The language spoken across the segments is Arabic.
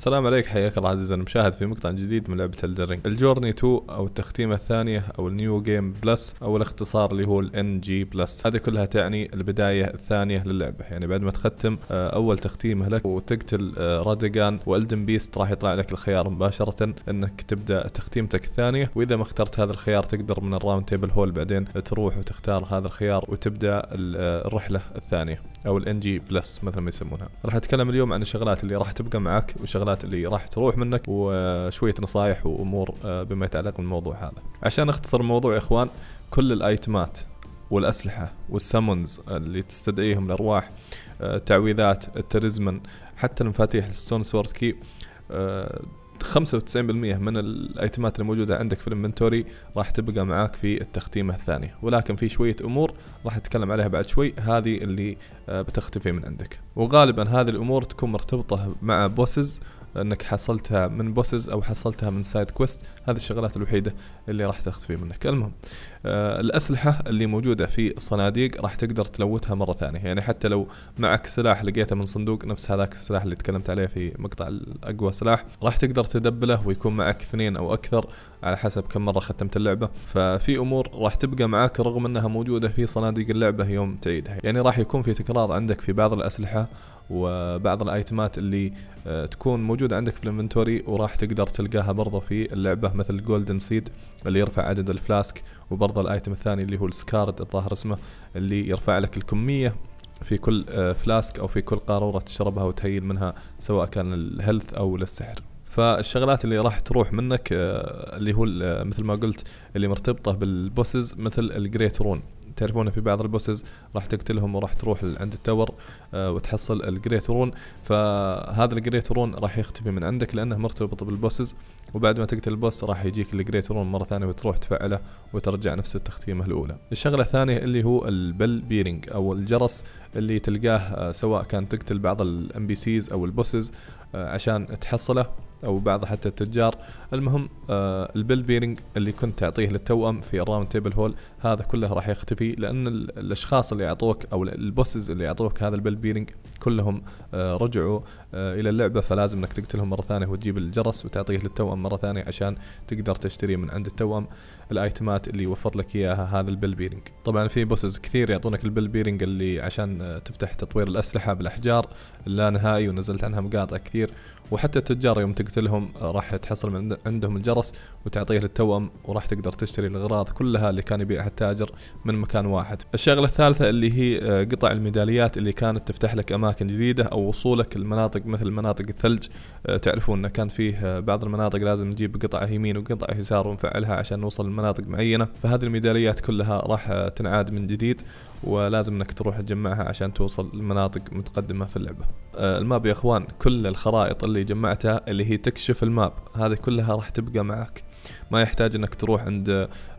السلام عليك حياك الله عزيزي المشاهد في مقطع جديد من لعبة الدرينج الجورني 2 او التختيمة الثانية او النيو جيم بلس او الاختصار اللي هو الان جي بلس هذه كلها تعني البداية الثانية للعبة يعني بعد ما تختم آه، اول تختيمة لك وتقتل راديغان والدن بيست راح يطلع لك الخيار مباشرة انك تبدا تختيمتك الثانية واذا ما اخترت هذا الخيار تقدر من الراوند تيبل هول بعدين تروح وتختار هذا الخيار وتبدا آه، الرحلة الثانية او الان جي بلس مثل ما يسمونها راح اتكلم اليوم عن الشغلات اللي راح تبقى معك وشغلات الشغلات اللي راح تروح منك وشويه نصائح وامور آه، بما يتعلق بالموضوع هذا عشان اختصر الموضوع يا اخوان كل الايتمات والاسلحه والسمونز اللي تستدعيهم الارواح آه، التعويذات الترزمن حتى المفاتيح الستون سورد كي 95% آه، من الايتمات الموجوده عندك في الانفنتوري راح تبقى معاك في التختيمه الثانيه ولكن في شويه امور راح اتكلم عليها بعد شوي هذه اللي بتختفي من عندك وغالبا هذه الامور تكون مرتبطه مع بوسز انك حصلتها من بوسز او حصلتها من سايد كويست هذه الشغلات الوحيده اللي راح تختفي منك المهم آه الاسلحه اللي موجوده في الصناديق راح تقدر تلوتها مره ثانيه يعني حتى لو معك سلاح لقيته من صندوق نفس هذاك السلاح اللي تكلمت عليه في مقطع الاقوى سلاح راح تقدر تدبله ويكون معك اثنين او اكثر على حسب كم مره ختمت اللعبه ففي امور راح تبقى معك رغم انها موجوده في صناديق اللعبه يوم تعيدها يعني راح يكون في تكرار عندك في بعض الاسلحه وبعض الايتمات اللي آه، تكون موجوده عندك في الانفنتوري وراح تقدر تلقاها برضه في اللعبه مثل الجولدن سيد اللي يرفع عدد الفلاسك وبرضه الايتم الثاني اللي هو السكارد الظاهر اسمه اللي يرفع لك الكميه في كل آه، فلاسك او في كل قاروره تشربها وتهيل منها سواء كان الهيلث او للسحر فالشغلات اللي راح تروح منك آه، اللي هو مثل ما قلت اللي مرتبطه بالبوسز مثل الجريت رون تعرفون في بعض البوسز راح تقتلهم وراح تروح عند التور آه، وتحصل الجريت رون فهذا الجريت رون راح يختفي من عندك لانه مرتبط بالبوسز وبعد ما تقتل البوس راح يجيك الجريت رون مره ثانيه وتروح تفعله وترجع نفس التختيمه الاولى. الشغله الثانيه اللي هو البل بيرنج او الجرس اللي تلقاه آه، سواء كان تقتل بعض الام بي سيز او البوسز آه، عشان تحصله او بعض حتى التجار المهم آه البيل بيرنج اللي كنت تعطيه للتوأم في الراوند تيبل هول هذا كله راح يختفي لان الاشخاص اللي يعطوك او البوسز اللي يعطوك هذا البيل بيرنج كلهم آه رجعوا آه الى اللعبه فلازم انك تقتلهم مره ثانيه وتجيب الجرس وتعطيه للتوأم مره ثانيه عشان تقدر تشتري من عند التوأم آه الايتمات اللي يوفر لك اياها هذا البل بيرنج طبعا في بوسز كثير يعطونك البل بيرنج اللي عشان تفتح تطوير الاسلحه بالاحجار اللانهائي نهائي ونزلت عنها مقاطع كثير وحتى التجار يوم تقتلهم راح تحصل من عندهم الجرس وتعطيه للتوأم وراح تقدر تشتري الأغراض كلها اللي كان يبيعها التاجر من مكان واحد الشغلة الثالثة اللي هي آه، قطع الميداليات اللي كانت تفتح لك أماكن جديدة أو وصولك لمناطق مثل مناطق الثلج آه، تعرفون أنه كان فيه آه، بعض المناطق لازم نجيب قطعة يمين وقطعة يسار ونفعلها عشان نوصل مناطق معينه فهذه الميداليات كلها راح تنعاد من جديد ولازم انك تروح تجمعها عشان توصل لمناطق متقدمه في اللعبه. آه، الماب يا اخوان كل الخرائط اللي جمعتها اللي هي تكشف الماب هذه كلها راح تبقى معك. ما يحتاج انك تروح عند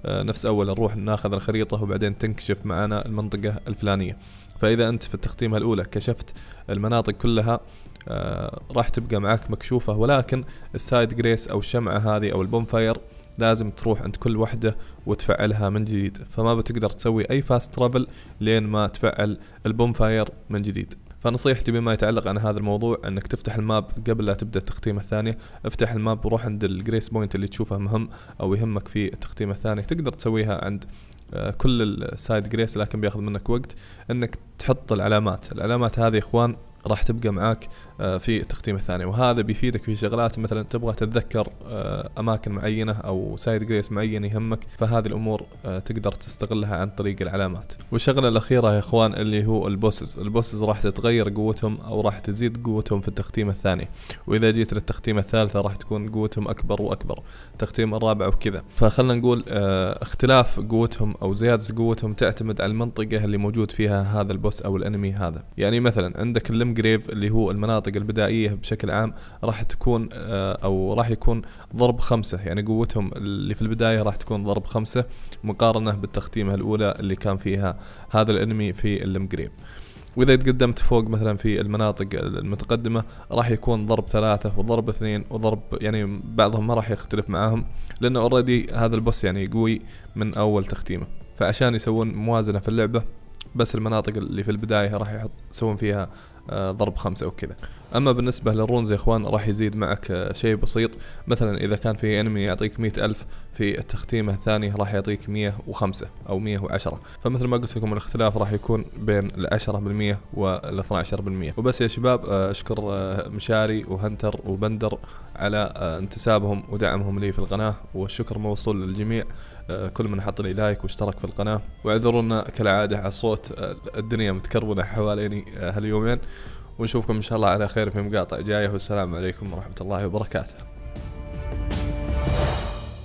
آه، نفس اول نروح ناخذ الخريطه وبعدين تنكشف معنا المنطقه الفلانيه. فاذا انت في التختيمه الاولى كشفت المناطق كلها آه، راح تبقى معك مكشوفه ولكن السايد جريس او الشمعه هذه او البومفاير لازم تروح عند كل وحده وتفعلها من جديد فما بتقدر تسوي اي فاست ترافل لين ما تفعل البوم فاير من جديد فنصيحتي بما يتعلق عن هذا الموضوع انك تفتح الماب قبل لا تبدا التختيمه الثانيه، افتح الماب وروح عند الجريس بوينت اللي تشوفه مهم او يهمك في التختيمه الثانيه، تقدر تسويها عند آه، كل السايد جريس لكن بياخذ منك وقت انك تحط العلامات، العلامات هذه يا اخوان راح تبقى معاك آه، في التختيم الثاني وهذا بيفيدك في شغلات مثلا تبغى تتذكر آه، اماكن معينه او سايد جريس معين يهمك فهذه الامور آه، تقدر تستغلها عن طريق العلامات والشغله الاخيره يا اخوان اللي هو البوسز البوسز راح تتغير قوتهم او راح تزيد قوتهم في التختيم الثاني واذا جيت للتختيم الثالثه راح تكون قوتهم اكبر واكبر التختيم الرابع وكذا فخلنا نقول اختلاف قوتهم او زياده قوتهم تعتمد على المنطقه اللي موجود فيها هذا البوس او الانمي هذا يعني مثلا عندك اللم الانجريف اللي هو المناطق البدائيه بشكل عام راح تكون آه، او راح يكون ضرب خمسه يعني قوتهم اللي في البدايه راح تكون ضرب خمسه مقارنه بالتختيمه الاولى اللي كان فيها هذا الانمي في الانجريف. واذا تقدمت فوق مثلا في المناطق المتقدمه راح يكون ضرب ثلاثه وضرب اثنين وضرب يعني بعضهم ما راح يختلف معاهم لانه اوريدي هذا البوس يعني قوي من اول تختيمه فعشان يسوون موازنه في اللعبه بس المناطق اللي في البدايه راح يحط يسوون فيها آه، ضرب خمسة وكذا اما بالنسبة للرونز يا اخوان راح يزيد معك آه، شيء بسيط مثلا اذا كان في انمي يعطيك مئة الف في التختيمة الثانية راح يعطيك مية وخمسة او مية وعشرة فمثل ما قلت لكم الاختلاف راح يكون بين العشرة بالمية والاثنى عشر بالمية وبس يا شباب آه، اشكر مشاري وهنتر وبندر على انتسابهم ودعمهم لي في القناة والشكر موصول للجميع آه، كل من حط لي لايك واشترك في القناة واعذرونا كالعادة على الصوت آه، الدنيا متكربنة حواليني آه، هاليومين ونشوفكم إن شاء الله على خير في مقاطع جاية والسلام عليكم ورحمة الله وبركاته